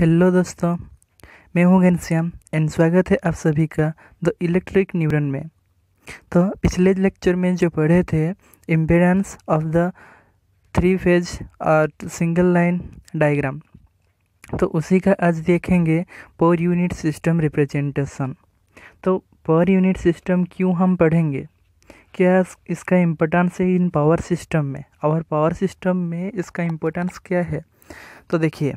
Hello दोस्तों मैं हूं घनश्याम एंड स्वागत है आप सभी का द इलेक्ट्रिक न्यूरन में तो पिछले लेक्चर में जो पढ़े थे impedance of the three phase और सिंगल लाइन डायग्राम तो उसी का आज देखेंगे पर यूनिट सिस्टम रिप्रेजेंटेशन तो पर यूनिट सिस्टम क्यों हम पढ़ेंगे क्या इसका इम्पोर्टेंस है इन पावर सिस्टम में और पावर सिस्टम में इसका इम्पोर्टेंस क्या है तो देखिए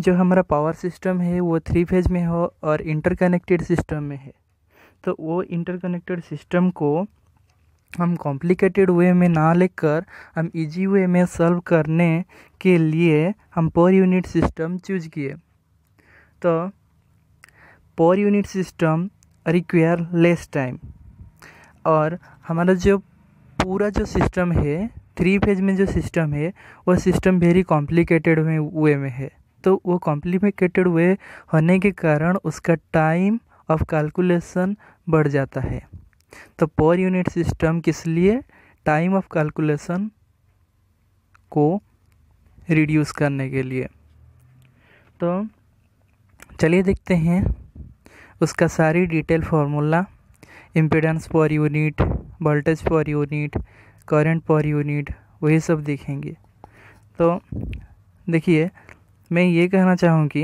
जो हमारा पावर सिस्टम है वो थ्री फेज में हो और इंटरकनेक्टेड सिस्टम में है तो वो इंटरकनेक्टेड सिस्टम को हम कॉम्प्लिकेटेड वे में ना लेकर हम इजी वे में सॉल्व करने के लिए हम पर यूनिट सिस्टम चूज किए तो per unit system require less time और हमारा जो पूरा जो सिस्टम है थ्री फेज में जो सिस्टम है वह सिस्टम वेरी कॉम्प्लिकेटेड वे में है तो वो कॉम्प्लीमेंटेड वे होने के कारण उसका टाइम ऑफ कैलकुलेशन बढ़ जाता है तो पर यूनिट सिस्टम किस लिए टाइम ऑफ कैलकुलेशन को रिड्यूस करने के लिए तो चलिए देखते हैं उसका सारी detail formula impedance per unit voltage per unit current per unit वही सब देखेंगे तो देखिए मैं ये कहना चाहूँ कि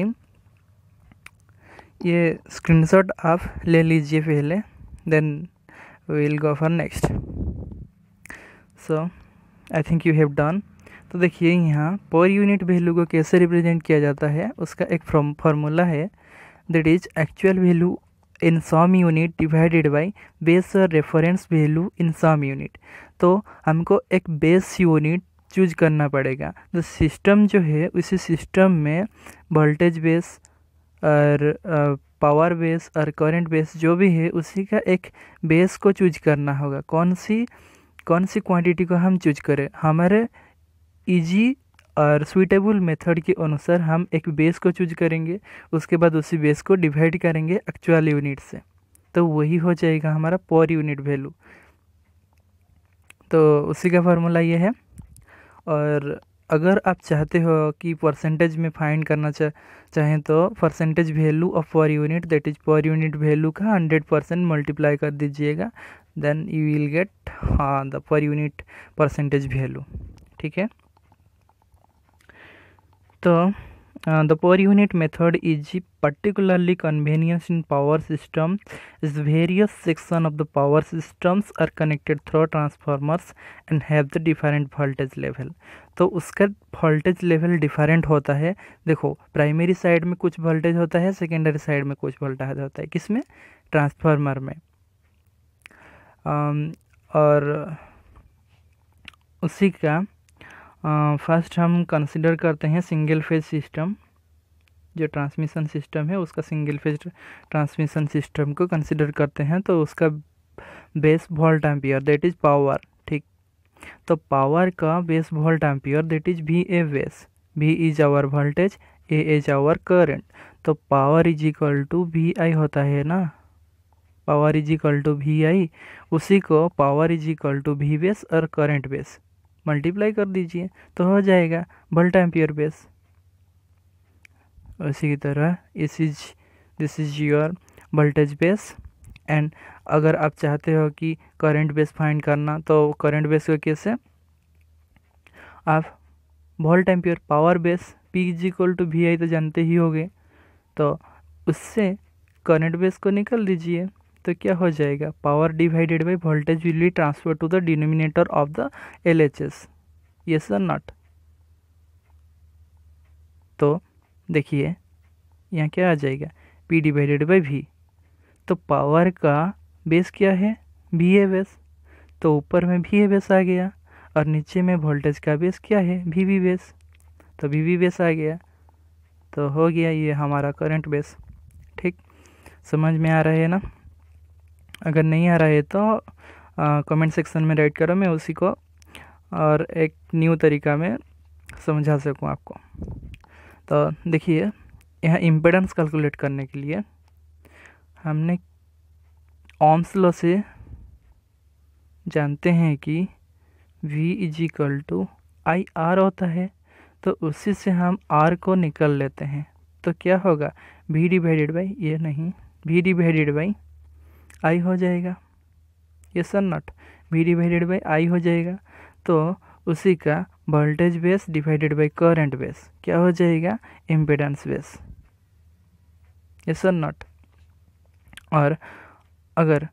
ये स्क्रीनशॉट आप ले लीजिए पहले then will go for next so I think you have done तो देखिए यहाँ पर यूनिट वैल्यू को कैसे रिप्रेजेंट किया जाता है उसका एक फॉर्मूला है that is actual value in some unit divided by base और reference value in some unit तो हमको एक बेस यूनिट चूज करना पड़ेगा तो सिस्टम जो है उसी सिस्टम में वोल्टेज बेस और पावर uh, बेस और करंट बेस जो भी है उसी का एक बेस को चूज करना होगा कौन सी कौन सी क्वांटिटी को हम चूज करें हमारे इजी और सुइटेबल मेथड के अनुसार हम एक बेस को चूज करेंगे उसके बाद उसी बेस को डिवाइड करेंगे एक्चुअल यूनिट से तो वही हो जाएगा हमारा पर यूनिट वैल्यू तो उसी का फॉर्मूला ये है और अगर आप चाहते हो कि परसेंटेज में फाइंड करना चा, चाहें तो percentage value of per unit that is per unit value का हंड्रेड परसेंट मल्टीप्लाई कर दीजिएगा देन यू विल गेट हाँ the per unit percentage value ठीक है तो Uh, the per unit method is particularly convenient in power systems as various sections of the power systems are connected through transformers and have the different voltage level तो उसका voltage level different होता है देखो primary side में कुछ voltage होता है secondary side में कुछ वोल्टेज होता है किसमें ट्रांसफार्मर में um, और उसी का फर्स्ट हम कंसिडर करते हैं सिंगल फेज सिस्टम जो ट्रांसमिशन सिस्टम है उसका सिंगल फेज ट्रांसमिशन सिस्टम को कंसिडर करते हैं तो उसका base volt ampere that is power ठीक तो पावर का base volt ampere that is V A base V is our voltage A is our current तो power is equal to V I होता है ना power is equal to V I उसी को power is equal to we base और current base multiply कर दीजिए तो हो जाएगा वोल्ट एम्पियर बेस उसी की तरह इस is this is your voltage base and अगर आप चाहते हो कि करंट बेस फाइंड करना तो करंट बेस को कैसे आप volt ampere power base P is equal to V I तो जानते ही होंगे तो उससे करंट बेस को निकल दीजिए तो क्या हो जाएगा power divided by voltage will be transfer to the denominator of the L H S yes और नॉट तो देखिए यहाँ क्या आ जाएगा पी डिवाइडेड बाई वी तो पावर का बेस क्या है वी ए बेस तो ऊपर में वी ए बेस आ गया और नीचे में वोल्टेज का बेस क्या है वी वी बेस तो वी वी बेस आ गया तो हो गया ये हमारा करंट बेस ठीक समझ में आ रहा है ना अगर नहीं आ रहा है तो कमेंट सेक्शन में राइट करो मैं उसी को और एक न्यू तरीका में समझा सकूँ आपको तो देखिए यहाँ इम्पेडेंस कैलकुलेट करने के लिए हमने ओम्स लॉ से जानते हैं कि V is equal to I R होता है तो उसी से हम R को निकल लेते हैं तो क्या होगा V डिवाइडेड बाई ये नहीं V डिवाइडेड बाई आई हो जाएगा yes or not V divided by I हो जाएगा तो उसी का voltage base divided by current base क्या हो जाएगा impedance base yes or not और अगर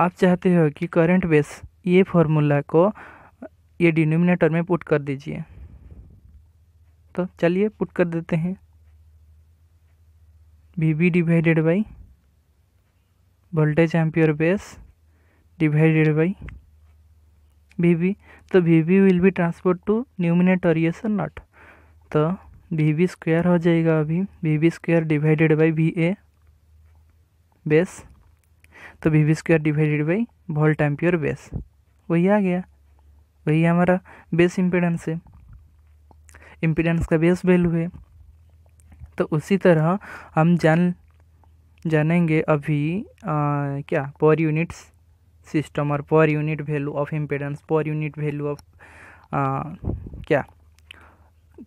आप चाहते हो कि करंट बेस ये फॉर्मूला को ये डिनोमिनेटर में पुट कर दीजिए तो चलिए पुट कर देते हैं V B divided by voltage ampere base by by Vb. तो Vb will be transfer to numerator yes or not तो Vb स्क्वायर हो जाएगा अभी Vb square divided by V A base तो Vb square divided by volt ampere base वही आ गया वही हमारा बेस इम्पिडेंस है इम्पिडेंस का बेस वैल्यू है तो उसी तरह हम जान जानेंगे अभी आ, क्या पर यूनिट सिस्टम और per unit value of impedance per unit value of क्या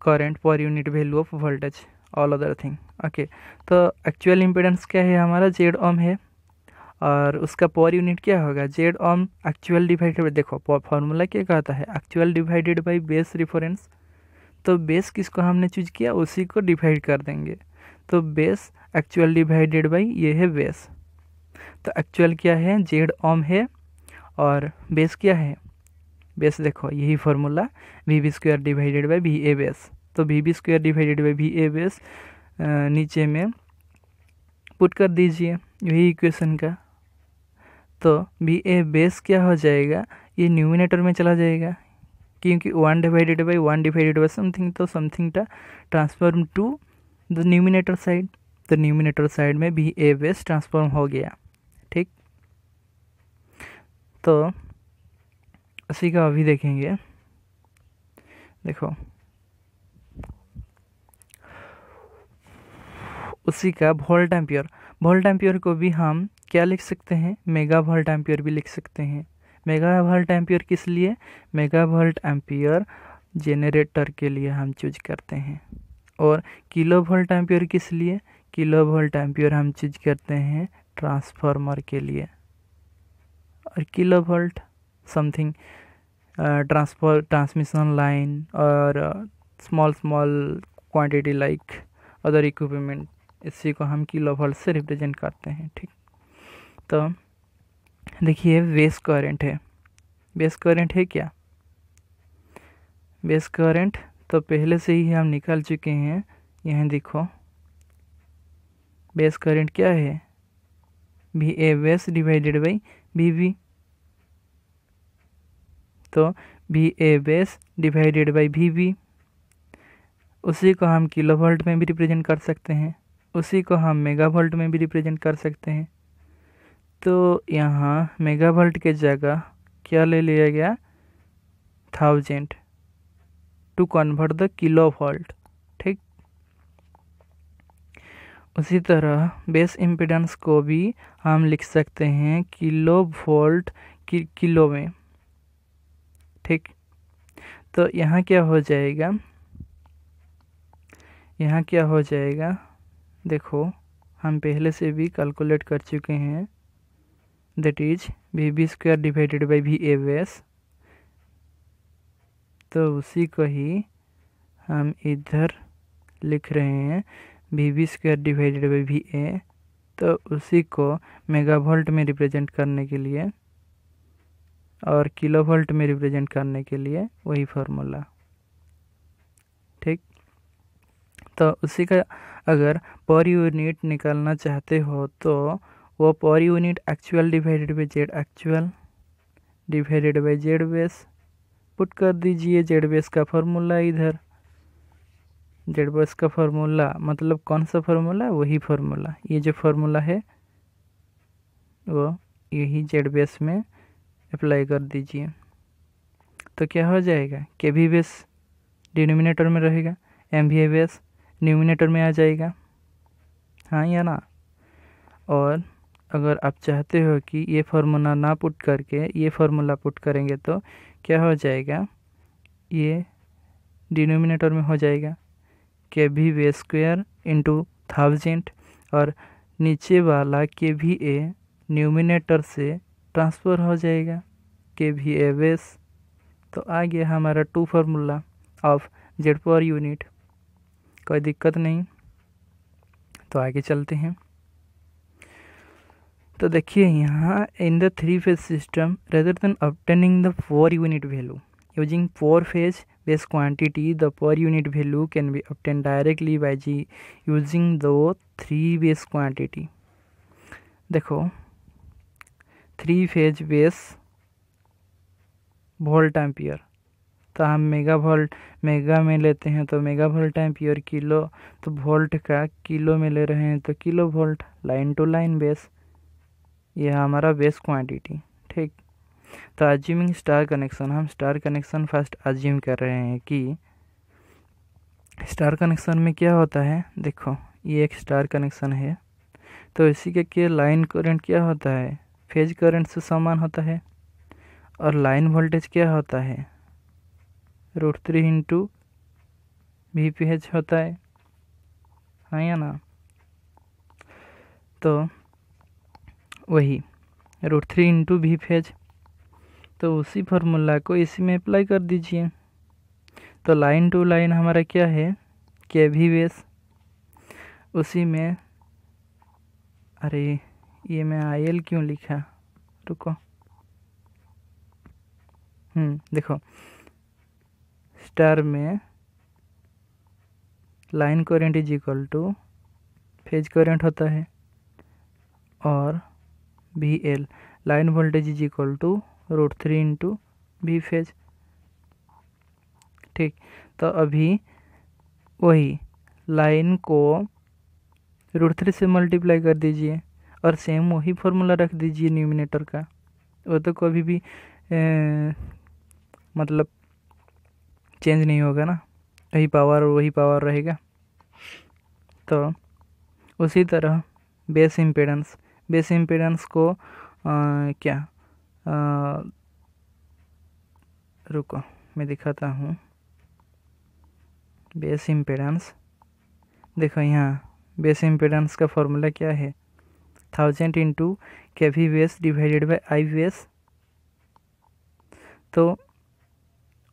current per unit value of voltage all other thing okay तो एक्चुअल इम्पेडेंस क्या है हमारा जेड ओम है और उसका पर यूनिट क्या होगा Z ohm actual divided by देखो फॉर्मूला क्या कहता है actual divided by base reference तो बेस किसको हमने चूज किया उसी को डिवाइड कर देंगे तो बेस एक्चुअल डिवाइडेड बाई ये है बेस तो एक्चुअल क्या है जेड ओम है और बेस क्या है बेस देखो यही formula V B square divided by V A base तो V B square divided by V A base नीचे में पुट कर दीजिए यही इक्वेशन का तो वी ए बेस क्या हो जाएगा ये न्यूमिनेटर में चला जाएगा क्योंकि one divided by one divided by something तो समथिंग टा transform to the numerator side तो न्यूमिनेटर साइड में भी ए बेस ट्रांसफॉर्म हो गया ठीक तो उसी का अभी देखेंगे देखो उसी का वोल्ट एम्पियर वोल्ट एम्पियर को भी हम क्या लिख सकते हैं मेगा वोल्ट एम्पियर भी लिख सकते हैं मेगा वोल्ट एम्पियर किस लिए मेगा वोल्ट एम्पियर जेनरेटर के लिए हम चूज करते हैं और किलो वोल्ट एम्पियर किस लिए किलो वोल्ट एम्पियर हम चीज करते हैं ट्रांसफार्मर के लिए और kilo volt something transfer transmission line और small small quantity like other equipment इसी को हम किलो वोल्ट से रिप्रेजेंट करते हैं ठीक तो देखिए बेस करंट है बेस करंट है क्या बेस करंट तो पहले से ही हम निकाल चुके हैं यहाँ देखो बेस करंट क्या है V A base divided by V V तो V A base divided by V V उसी को हम किलो वोल्ट में भी रिप्रेजेंट कर सकते हैं उसी को हम मेगा वोल्ट में भी रिप्रेजेंट कर सकते हैं तो यहाँ मेगा वोल्ट के जगह क्या ले लिया गया thousand to convert the kilo volt उसी तरह बेस इम्पिडेंस को भी हम लिख सकते हैं किलो वोल्ट कि, किलो में ठीक तो यहाँ क्या हो जाएगा यहाँ क्या हो जाएगा देखो हम पहले से भी कैलकुलेट कर चुके हैं that is V B square divided by V A base तो उसी को ही हम इधर लिख रहे हैं V V square divided by V A तो उसी को मेगा वोल्ट में रिप्रेजेंट करने के लिए और किलो वोल्ट में रिप्रेजेंट करने के लिए वही फार्मूला ठीक तो उसी का अगर पर यूनिट निकालना चाहते हो तो वो per unit actual divided by Z actual divided by Z base put कर दीजिए जेड बेस का फार्मूला इधर जेड बॉस का फार्मूला मतलब कौन सा फार्मूला वही फार्मूला ये जो फार्मूला है वो यही जेड बेस में अप्लाई कर दीजिए तो क्या हो जाएगा के वी बेस डिनोमिनेटर में रहेगा एम वी बेस न्यूमिनेटर में आ जाएगा हाँ या ना और अगर आप चाहते हो कि ये फार्मूला ना पुट करके ये फार्मूला पुट करेंगे तो क्या हो जाएगा ये डिनोमिनेटर में हो जाएगा के वी वे स्क्वेयर इंटू थाउजेंड और नीचे वाला के वी ए न्यूमिनेटर से ट्रांसफ़र हो जाएगा के वी ए वेस तो आ गया हमारा two formula of Z per unit कोई दिक्कत नहीं तो आगे चलते हैं तो देखिए यहाँ in the three phase system rather than obtaining the per unit value using per phase This quantity, the per unit value, can be obtained directly by G using the three base quantity. देखो three phase base volt ampere तो हम mega volt mega में लेते हैं तो mega volt ampere kilo तो volt का kilo में ले रहे हैं तो kilo volt line to line base यह हमारा बेस क्वांटिटी ठीक तो अज्यूमिंग स्टार कनेक्शन हम स्टार कनेक्शन फर्स्ट अज्यूम कर रहे हैं कि स्टार कनेक्शन में क्या होता है देखो ये एक स्टार कनेक्शन है तो इसी के के लाइन करंट क्या होता है फेज करंट से समान होता है और लाइन वोल्टेज क्या होता है root three into V P H होता है हाँ या ना तो वही root three into V P H तो उसी फार्मूला को इसी में अप्लाई कर दीजिए तो लाइन टू लाइन हमारा क्या है के भी बेस उसी में अरे ये मैं आई एल क्यों लिखा रुको हम्म, देखो स्टार में line current is equal to phase current होता है और V L line voltage is equal to root three into V phase ठीक तो अभी वही लाइन को रूट थ्री से मल्टीप्लाई कर दीजिए और सेम वही फॉर्मूला रख दीजिए न्यूमिनेटर का वो तो कभी भी ए, मतलब चेंज नहीं होगा ना वही पावर और वही पावर रहेगा तो उसी तरह बेस इम्पेडेंस बेस इम्पेडेंस को आ, क्या रुको मैं दिखाता हूँ बेस इम्पेडेंस देखो यहाँ बेस इम्पेडेंस का फॉर्मूला क्या है thousand into K V base divided by I S तो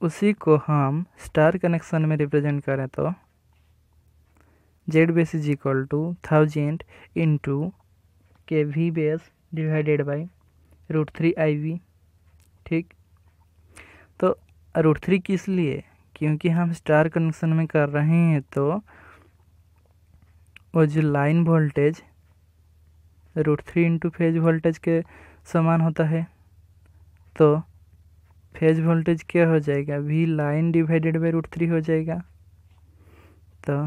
उसी को हम स्टार कनेक्शन में रिप्रेजेंट करें तो Z base is equal to thousand into K V base divided by root three I V ठीक तो रूट थ्री किस लिए क्योंकि हम स्टार कनेक्शन में कर रहे हैं तो वो जो line voltage root three into phase voltage के समान होता है तो फेज वोल्टेज क्या हो जाएगा V line divided by root three हो जाएगा तो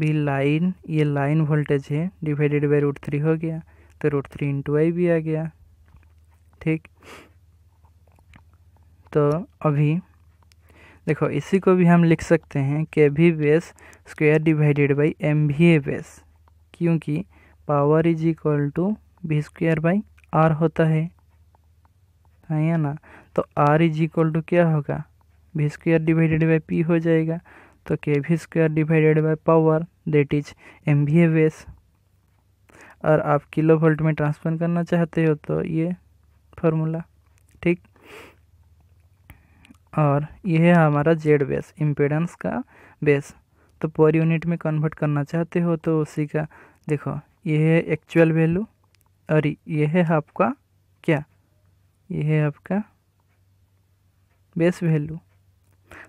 वी लाइन ये लाइन वोल्टेज है डिवाइडेड बाई रूट थ्री हो गया तो रूट थ्री इंटू आई भी आ गया ठीक तो अभी देखो इसी को भी हम लिख सकते हैं K V base square divided by M V A base क्योंकि power is equal to V square by R होता है है हाँ ना तो आर इज इक्वल टू क्या होगा V square divided by P हो जाएगा तो K V square divided by power that is M V A base और आप किलो वोल्ट में ट्रांसफर करना चाहते हो तो ये फॉर्मूला ठीक और यह है हमारा जेड बेस इम्पेडेंस का बेस तो पर यूनिट में कन्वर्ट करना चाहते हो तो उसी का देखो यह है एक्चुअल वैल्यू और यह है आपका क्या यह है आपका बेस वैल्यू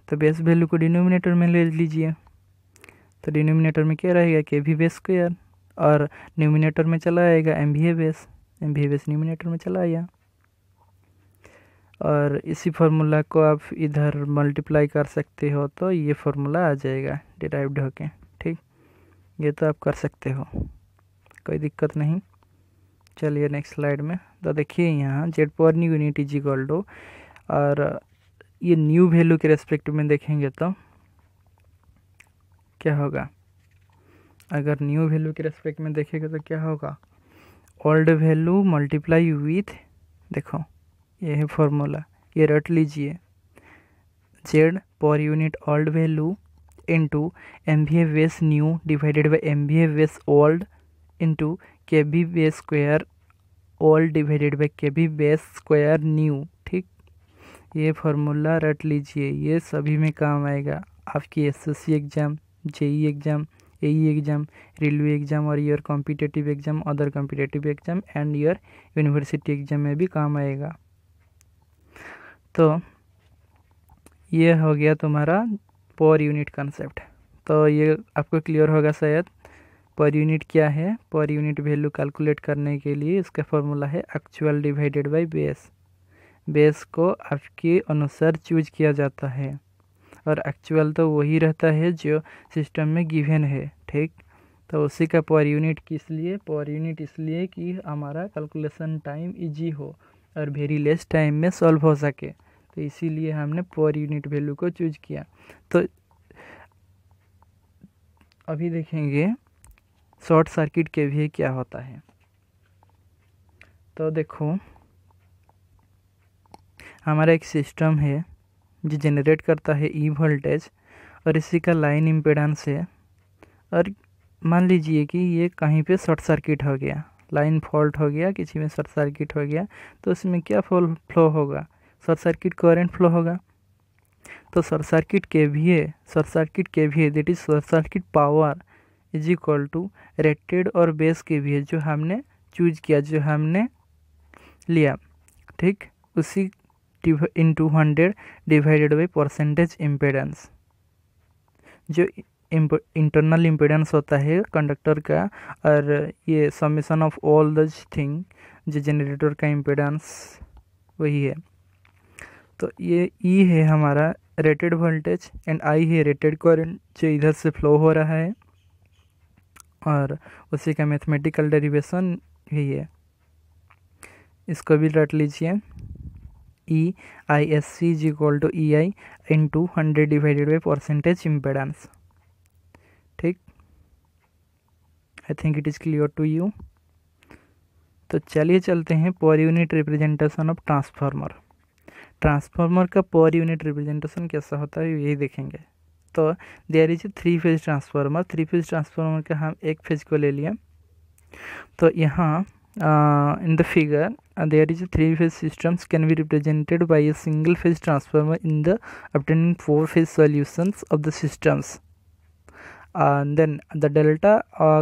तो बेस वैल्यू को डिनोमिनेटर में ले लीजिए तो डिनोमिनेटर में क्या रहेगा के वी बेस को यार और न्यूमिनेटर में चला आएगा M base M base numerator में चला आया और इसी फार्मूला को आप इधर मल्टीप्लाई कर सकते हो तो ये फार्मूला आ जाएगा डिराइव्ड होके ठीक ये तो आप कर सकते हो कोई दिक्कत नहीं चलिए नेक्स्ट स्लाइड में तो देखिए यहाँ Z power new unit is equal to और ये न्यू वैल्यू के रेस्पेक्ट में देखेंगे तो क्या होगा अगर न्यू वैल्यू के रेस्पेक्ट में देखेंगे तो क्या होगा ओल्ड वैल्यू मल्टीप्लाई विथ देखो ये है फॉर्मूला ये रट लीजिए Z per unit old value into M V A base new divided by M V A base old into K V base square old divided by K V base square new ठीक ये formula रट लीजिए ये सभी में काम आएगा आपकी S S C exam JE exam A E exam railway exam और your competitive exam other competitive exam and your university exam में भी काम आएगा तो ये हो गया तुम्हारा पर यूनिट कंसेप्ट तो ये आपको क्लियर होगा शायद पर यूनिट क्या है पर यूनिट वैल्यू कैलकुलेट करने के लिए इसका फॉर्मूला है actual divided by base base को आपके अनुसार चूज किया जाता है और एक्चुअल तो वही रहता है जो सिस्टम में गिवन है ठीक तो उसी का पर यूनिट किस लिए पर यूनिट इसलिए कि हमारा कैलकुलेशन टाइम इजी हो और वेरी लेस टाइम में सॉल्व हो सके तो इसीलिए हमने पर यूनिट वैल्यू को चूज किया तो अभी देखेंगे शॉर्ट सर्किट के भी क्या होता है तो देखो हमारा एक सिस्टम है जो जनरेट करता है ई वोल्टेज और इसी का लाइन इम्पेडेंस है और मान लीजिए कि ये कहीं पे शॉर्ट सर्किट हो गया लाइन फॉल्ट हो गया किसी में शॉर्ट सर्किट हो गया तो उसमें क्या फॉल फ्लो होगा शॉर्ट सर्किट करंट फ्लो होगा तो short circuit K V A short circuit K V A that is short circuit power is equal to rated और बेस के भी है जो हमने चूज किया जो हमने लिया ठीक उसी into hundred divided by percentage impedance जो इंटरनल इम्पेडेंस होता है कंडक्टर का और ये summation of all these thing जो जनरेटर का इम्पेडेंस वही है तो ये ई e है हमारा रेटेड वोल्टेज एंड आई है रेटेड करंट जो इधर से फ्लो हो रहा है और उसी का मैथमेटिकल डेरिवेशन ही है इसको भी रट लीजिए E I S C is equal to E I into hundred divided by percentage impedance ठीक I think it is clear to you तो चलिए चलते हैं per unit representation of transformer transformer का पर यूनिट रिप्रेजेंटेशन कैसा होता है यही देखेंगे तो there is three phase transformer three phase transformer का हम एक फेज को ले लिया तो यहाँ in the figure there is three phase systems can be represented by a single phase transformer in the obtaining per phase solutions of the systems then the delta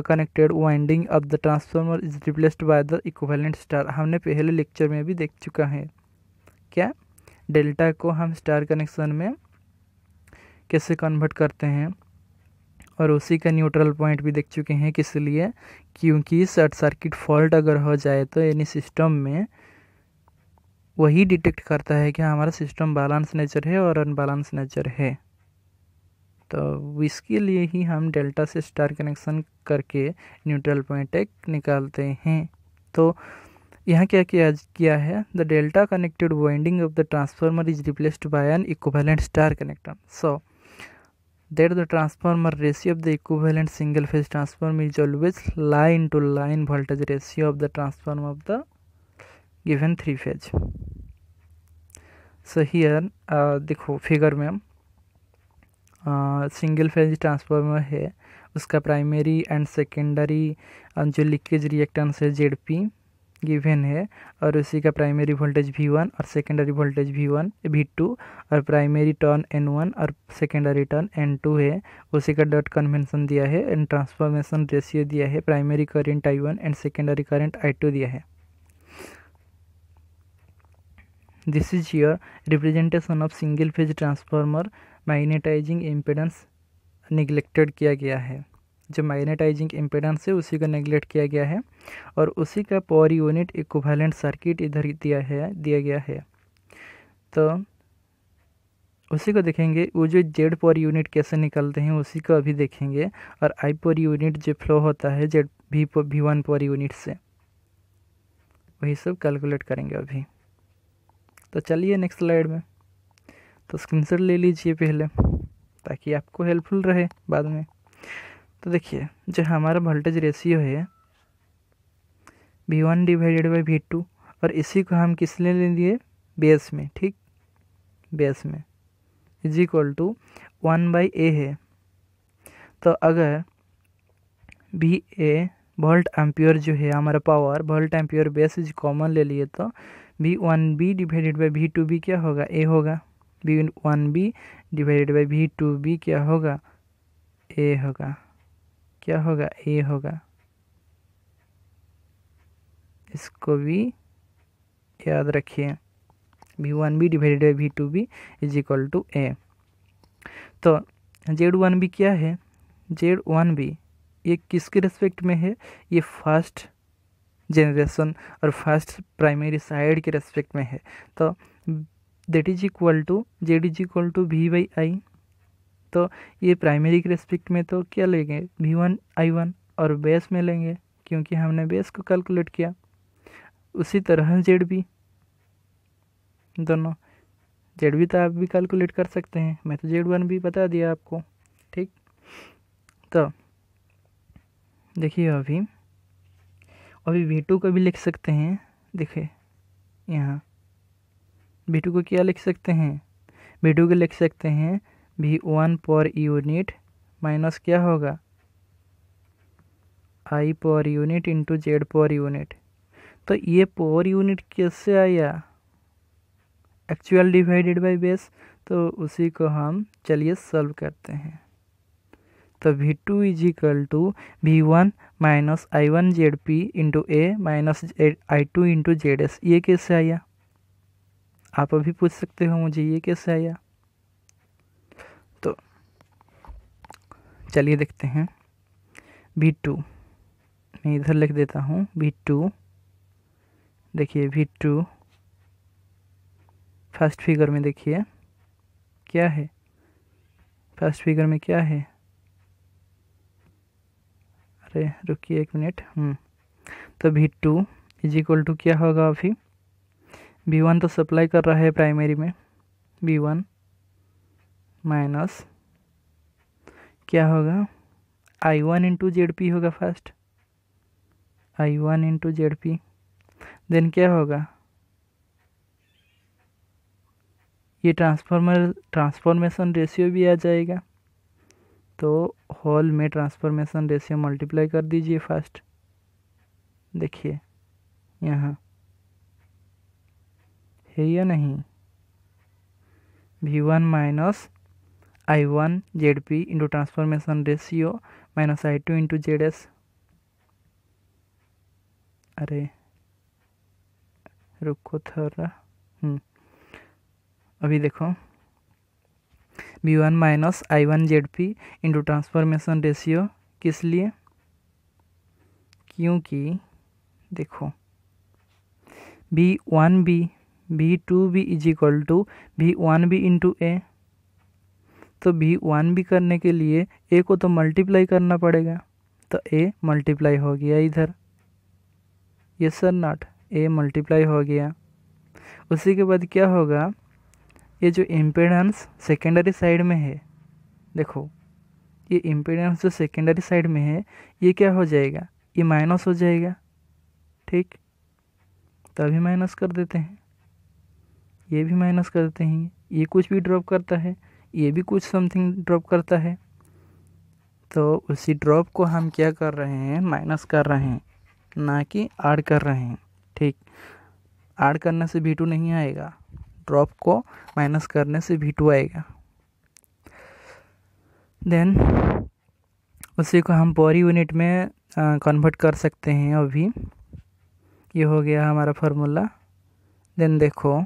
connected winding of the transformer is transformer by the by star हमने पहले lecture में भी देख चुका है क्या delta को हम स्टार कनेक्शन में कैसे कन्वर्ट करते हैं और उसी का न्यूट्रल पॉइंट भी देख चुके हैं किस लिए क्योंकि शॉर्ट सर्किट फॉल्ट अगर हो जाए तो यानी सिस्टम में वही डिटेक्ट करता है कि हमारा सिस्टम बैलेंस नेचर है और अनबैलेंस नेचर है तो इसके लिए ही हम डेल्टा से स्टार कनेक्शन करके न्यूट्रल पॉइंट एक निकालते हैं तो यहाँ क्या किया किया है the delta connected winding of the transformer is replaced by an equivalent star connector so that the transformer ratio of the equivalent single phase transformer is always line to line voltage ratio of the transformer of the given three phase so here देखो figure में single phase transformer है उसका primary and secondary जो leakage reactance है Z P given है और उसी का प्राइमरी वोल्टेज वी वन और secondary voltage V one V two और प्राइमरी टर्न एन वन और सेकेंडरी टर्न एन टू है उसी का डॉट कन्वेंशन दिया है एंड ट्रांसफॉर्मेशन रेशियो दिया है primary current I one and secondary current I two दिया है this is your representation of single phase transformer magnetising impedance neglected किया गया है जो मैग्नेटाइजिंग इम्पेडेंस है उसी को नेग्लेक्ट किया गया है और उसी का पावर यूनिट इक्विवेलेंट सर्किट इधर दिया है दिया गया है तो उसी को देखेंगे वो जो जेड पावर यूनिट कैसे निकलते हैं उसी को अभी देखेंगे और आई पावर यूनिट जो फ्लो होता है जेड भी वी वन पावर यूनिट से वही सब कैलकुलेट करेंगे अभी तो चलिए नेक्स्ट स्लाइड में तो स्क्रीनशॉट ले लीजिए पहले ताकि आपको हेल्पफुल रहे बाद में तो देखिए जो हमारा वोल्टेज रेशियो है V one divided by V two और इसी को हम किस लिए ले लिए बेस में ठीक बेस में is equal to one by A है तो अगर वी ए वोल्ट एम्प्योर जो है हमारा power volt ampere base is common ले लिए तो V one B divided by V two B क्या होगा ए होगा V one B divided by V two B क्या होगा ए होगा क्या होगा ए होगा इसको भी याद रखिए V one B divided by V two B is equal to A तो जेड वन बी क्या है जेड वन बी ये किसके रेस्पेक्ट में है ये फर्स्ट जनरेशन और फर्स्ट प्राइमरी साइड के रेस्पेक्ट में है तो that is equal to Z is equal to V by I तो ये प्राइमरी के रेस्पेक्ट में तो क्या लेंगे वी वन आई वन और बेस में लेंगे क्योंकि हमने बेस को कैलकुलेट किया उसी तरह जेड बी दोनों जेड बी तो आप भी कैलकुलेट कर सकते हैं मैं तो जेड वन भी बता दिया आपको ठीक तो देखिए अभी अभी वी टू को भी लिख सकते हैं देखिए यहाँ बी टू को क्या लिख सकते हैं बी टू को लिख सकते हैं V one per unit minus क्या होगा I per unit into Z per unit तो ये पर यूनिट कैसे आया एक्चुअल डिवाइडेड बाय बेस तो उसी को हम चलिए सॉल्व करते हैं तो V two is equal to V one minus I one Z P into A minus I two into Z S ये कैसे आया आप अभी पूछ सकते हो मुझे ये कैसे आया चलिए देखते हैं वी टू मैं इधर लिख देता हूँ वी टू देखिए वी टू फर्स्ट फिगर में देखिए क्या है फर्स्ट फिगर में क्या है अरे रुकिए एक मिनट हम्म। तो V two is equal to क्या होगा अभी वी वन तो सप्लाई कर रहा है प्राइमरी में वी वन माइनस क्या होगा I one into Z P होगा first I one into Z P then क्या होगा ये ट्रांसफॉर्मर ट्रांसफॉर्मेशन रेशियो भी आ जाएगा तो हॉल में ट्रांसफॉर्मेशन रेशियो मल्टीप्लाई कर दीजिए फर्स्ट देखिए यहाँ है या नहीं V one minus I one Z P into transformation ratio minus I two into Z S अरे रुको थोड़ा हम्म, अभी देखो V one minus I one Z P into transformation ratio किस लिए क्योंकि देखो V one B V two B is equal to V one B into A तो बी वन भी करने के लिए ए को तो मल्टीप्लाई करना पड़ेगा तो ए मल्टीप्लाई हो गया इधर yes sir not A multiply हो गया उसी के बाद क्या होगा ये जो इम्पेडेंस सेकेंडरी साइड में है देखो ये इम्पेडेंस जो सेकेंडरी साइड में है ये क्या हो जाएगा ये माइनस हो जाएगा ठीक तभी माइनस कर देते हैं ये भी माइनस कर देते हैं ये कुछ भी ड्रॉप करता है ये भी कुछ समथिंग ड्रॉप करता है तो उसी ड्रॉप को हम क्या कर रहे हैं माइनस कर रहे हैं ना कि ऐड कर रहे हैं ठीक ऐड करने से भी नहीं आएगा ड्रॉप को माइनस करने से भी आएगा देन उसी को हम पर यूनिट में कन्वर्ट कर सकते हैं अभी ये हो गया हमारा फार्मूला देन देखो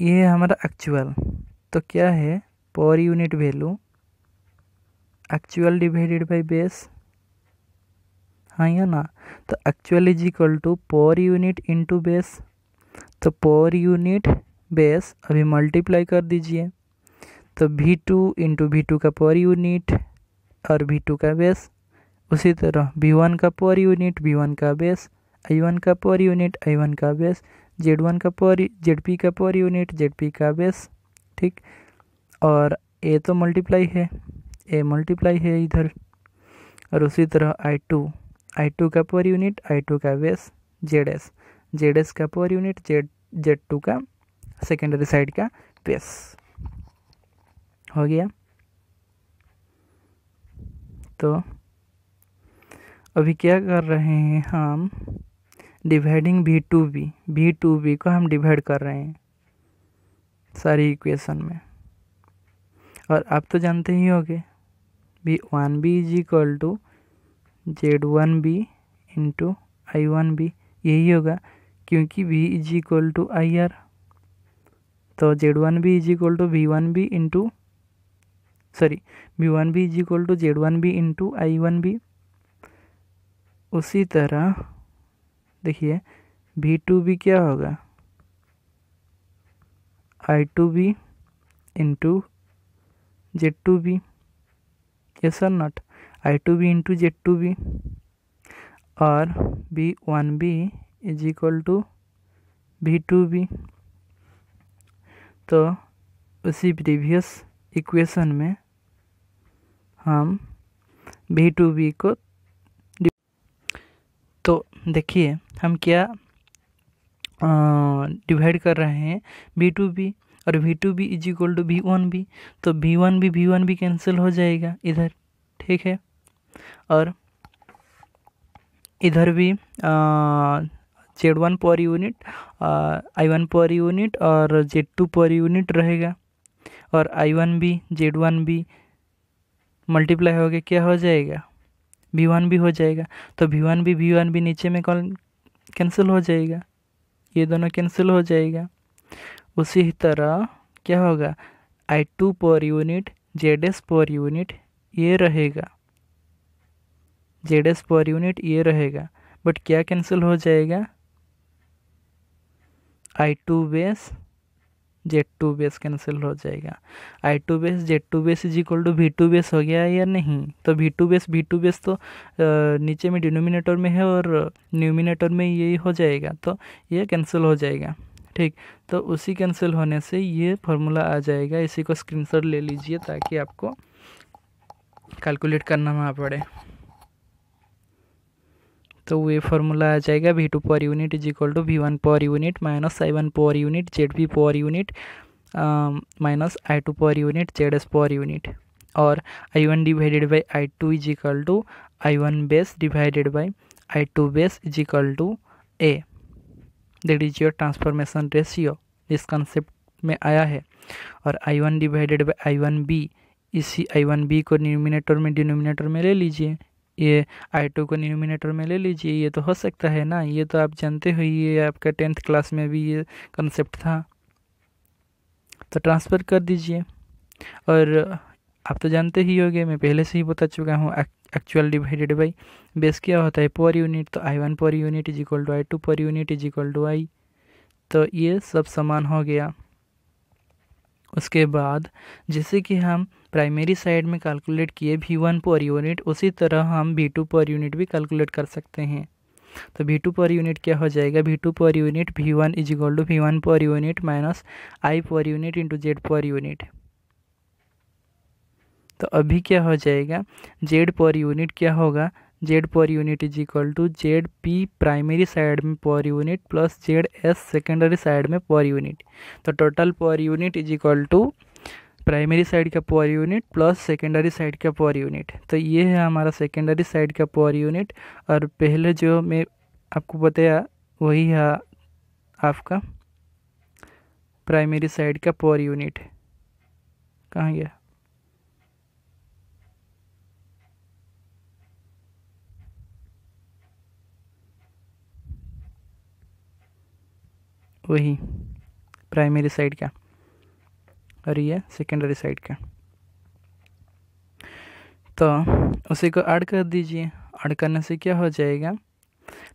ये है हमारा एक्चुअल तो क्या है per unit value actual divided by base हाँ या ना तो actual is equal to per unit into base तो पर यूनिट बेस अभी मल्टीप्लाई कर दीजिए तो भी टू इंटू वी टू का पर यूनिट और टू का बेस उसी तरह वन का पर यूनिट वन का बेस आई वन का पर यूनिट आई वन का बेस जेड वन का पर जेड पी का पर यूनिट जेड पी का बेस ठीक और ए तो मल्टीप्लाई है ए मल्टीप्लाई है इधर और उसी तरह आई टू आई टू का पर यूनिट आई टू का वेस जेड एस जेड एस का per unit Z Z two का सेकेंडरी साइड का पेस हो गया तो अभी क्या कर रहे हैं हम डिवाइडिंग भी two B V two B को हम डिवाइड कर रहे हैं सारी इक्वेशन में और आप तो जानते ही होंगे V one B is equal to Z one B into I one B यही होगा क्योंकि V is equal to I R तो Z one B is equal to V one B into sorry V one B is equal to Z one B into I one B उसी तरह देखिए V two B क्या होगा I two B into Z two B not I two B into Z two B और V one B is equal to V two B तो उसी previous equation में हम बी टू बी को तो देखिए हम क्या डिवाइड कर रहे हैं वी टू बी और V two B is equal to V one B तो V one B V one B cancel हो जाएगा इधर ठीक है और इधर भी Z one per unit I one per unit और जेड टू पर यूनिट रहेगा और I one B Z one B multiply हो गया क्या हो जाएगा वी वन भी हो जाएगा तो वी वन भी वी वन भी नीचे में कॉल कैंसिल हो जाएगा ये दोनों कैंसिल हो जाएगा उसी तरह क्या होगा I two per unit Z S per unit ये रहेगा जेड एस पर यूनिट ये रहेगा बट क्या कैंसिल हो जाएगा I two base Z two base cancel हो जाएगा I two base Z two base is equal to V two base हो गया या नहीं तो V two base V two base तो नीचे में डिनोमिनेटर में है और न्यूमिनेटर में यही हो जाएगा तो ये कैंसिल हो जाएगा ठीक तो उसी कैंसिल होने से ये फॉर्मूला आ जाएगा इसी को स्क्रीनशॉट ले लीजिए ताकि आपको कैलकुलेट करना ना पड़े तो ये फॉर्मूला आ जाएगा V two per unit is equal to V one per unit minus I one per unit Z V per unit minus I two per unit Z S per unit और I one divided by I two is equal to I one base divided by I two base is equal to A that is your transformation ratio इस concept में आया है और I one divided by I one B इसी I one B को denominator में denominator में ले लीजिए ये आई टू को न्यूमिनेटर में ले लीजिए ये तो हो सकता है ना ये तो आप जानते हो ये आपका टेंथ क्लास में भी ये कंसेप्ट था तो ट्रांसफ़र कर दीजिए और आप तो जानते ही होंगे मैं पहले से ही बता चुका हूँ एक्चुअल डिवाइडेड बाई बेस क्या होता है पर यूनिट तो I one per unit is equal to I two per unit is equal to I तो ये सब समान हो गया उसके बाद जैसे कि हम प्राइमरी साइड में कैलकुलेट किए वी वन पर यूनिट उसी तरह हम वी टू पर यूनिट भी कैलकुलेट कर सकते हैं तो वी टू पर यूनिट क्या हो जाएगा V two per unit V one is equal to V one per unit minus I per unit into Z per unit तो अभी क्या हो जाएगा जेड पर यूनिट क्या होगा Z per unit is equal to Z P primary side में per unit plus Z S secondary side में per unit तो total per unit is equal to primary side का power unit plus secondary side का power unit तो ये है हमारा secondary side का पावर यूनिट और पहले जो मैं आपको बताया वही है आपका प्राइमरी साइड का पावर यूनिट कहाँ गया वही प्राइमरी साइड का और ये सेकेंडरी साइड का तो उसी को ऐड कर दीजिए ऐड करने से क्या हो जाएगा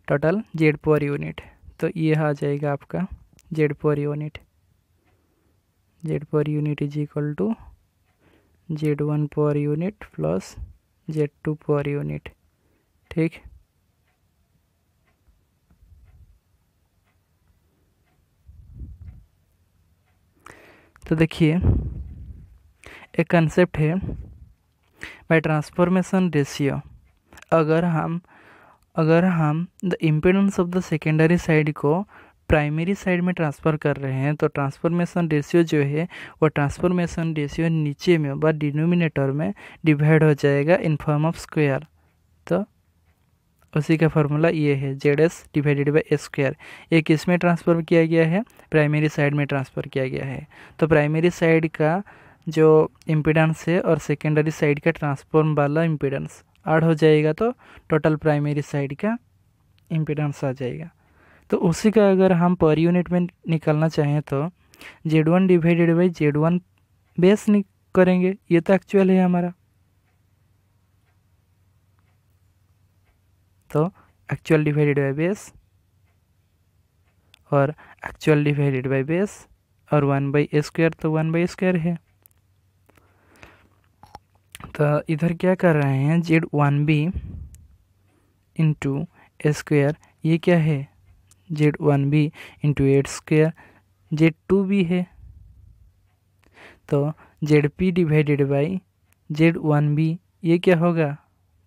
टोटल जेड पर यूनिट तो ये आ जाएगा आपका Z per unit Z per unit is equal to Z one per unit plus Z two per unit ठीक तो देखिए एक कंसेप्ट है बाय ट्रांसफॉर्मेशन रेशियो अगर हम अगर हम the impedance of the secondary side को प्राइमरी साइड में ट्रांसफ़र कर रहे हैं तो ट्रांसफॉर्मेशन रेशियो जो है वो ट्रांसफॉर्मेशन रेशियो नीचे में व डिनोमिनेटर में डिवाइड हो जाएगा इन फॉर्म ऑफ स्क्वायर तो उसी का फार्मूला ये है Z S divided by S square ये किस में ट्रांसफर किया गया है प्राइमरी साइड में ट्रांसफर किया गया है तो प्राइमरी साइड का जो इम्पिडेंस है और सेकेंडरी साइड का ट्रांसफॉर्म वाला इम्पिडेंस ऐड हो जाएगा तो टोटल प्राइमरी साइड का इम्पिडेंस आ जाएगा तो उसी का अगर हम पर यूनिट में निकालना चाहें तो Z one divided by Z one base करेंगे ये तो एक्चुअल है हमारा तो एक्चुअल डिवाइडेड बाई बेस और एक्चुअल डिवाइडेड बाई बेस और वन बाई स्क्वायर तो वन बाई स्क्वायर है तो इधर क्या कर रहे हैं Z one B into square ये क्या है Z one B into eight square Z two B है तो Z P divided by Z one B ये क्या होगा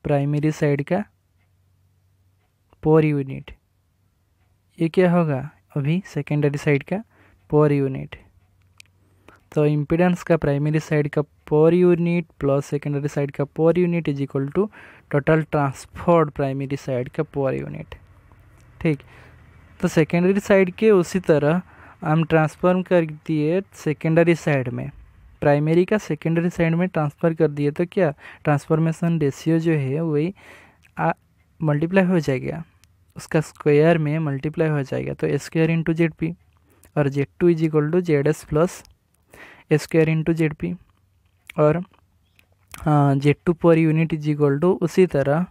प्राइमरी साइड का पर यूनिट ये क्या होगा अभी सेकेंडरी साइड का पर यूनिट तो इम्पिडेंस का प्राइमरी साइड का per unit plus secondary side का per unit is equal to total transferred primary side का पर यूनिट ठीक तो सेकेंडरी साइड के उसी तरह हम ट्रांसफॉर्म कर दिए सेकेंडरी साइड में प्राइमरी का सेकेंडरी साइड में ट्रांसफ़र कर दिए तो क्या ट्रांसफॉर्मेशन रेशियो जो है वही मल्टीप्लाई हो जाएगा उसका स्क्वायर में मल्टीप्लाई हो जाएगा तो A square into Z P और Z two is equal to Z S plus square into Z P और Z two per unit is equal to उसी तरह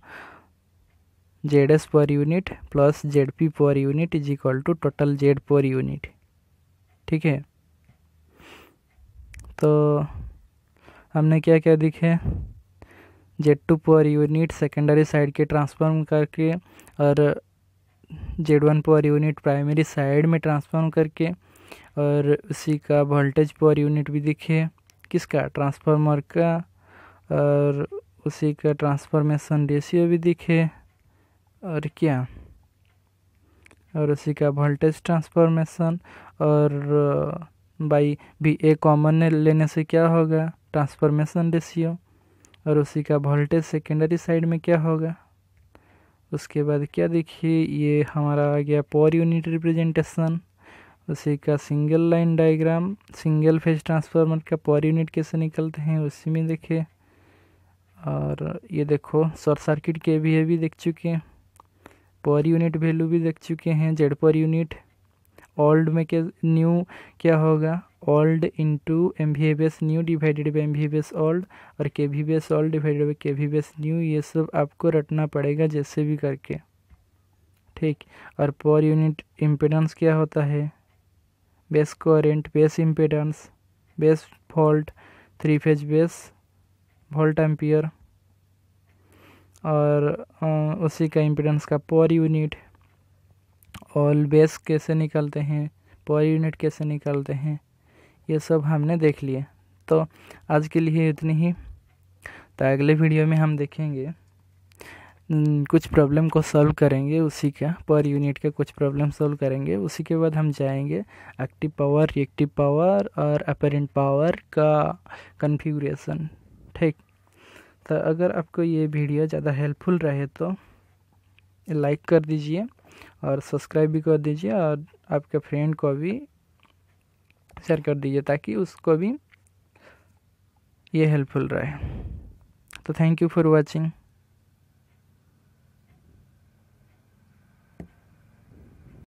Z S per unit plus Z P per unit is equal to total Z per unit ठीक है तो हमने क्या क्या दिखे Z two per unit secondary side के ट्रांसफॉर्म करके और Z one power unit primary side में ट्रांसफॉर्म करके और उसी का वोल्टेज पावर यूनिट भी दिखे किसका ट्रांसफार्मर का और उसी का ट्रांसफॉर्मेशन रेशियो भी दिखे और क्या और उसी का वोल्टेज ट्रांसफॉर्मेशन और बाई भी ए कॉमन लेने से क्या होगा ट्रांसफॉर्मेशन रेशियो और उसी का वोल्टेज सेकेंडरी साइड में क्या होगा उसके बाद क्या देखिए ये हमारा आ गया पॉर यूनिट रिप्रेजेंटेशन उसी का single line diagram single phase transformer का पॉर यूनिट कैसे निकलते हैं उसी में देखे और ये देखो शॉर्ट सर्किट के भी है भी देख चुके हैं पर यूनिट वैल्यू भी देख चुके हैं जेड पर यूनिट ओल्ड में क्या न्यू क्या होगा old into M V S new divided by M V S old और K V S old divided by K V S new ये सब आपको रटना पड़ेगा जैसे भी करके ठीक और पर यूनिट इम्पिडेंस क्या होता है base current base impedance base fault three phase base volt ampere और उसी का इम्पिडेंस का पर यूनिट ऑल बेस कैसे निकलते हैं पर यूनिट कैसे निकलते हैं ये सब हमने देख लिए तो आज के लिए इतनी ही तो अगले वीडियो में हम देखेंगे कुछ प्रॉब्लम को सॉल्व करेंगे उसी का पर यूनिट का कुछ प्रॉब्लम सॉल्व करेंगे उसी के बाद हम जाएंगे एक्टिव पावर रिएक्टिव पावर और अपेरेंट पावर का कन्फिग्रेशन ठीक तो अगर आपको ये वीडियो ज़्यादा हेल्पफुल रहे तो लाइक कर दीजिए और सब्सक्राइब भी कर दीजिए और आपके फ्रेंड को भी शेयर कर दीजिए ताकि उसको भी ये हेल्पफुल रहे तो थैंक यू फॉर वॉचिंग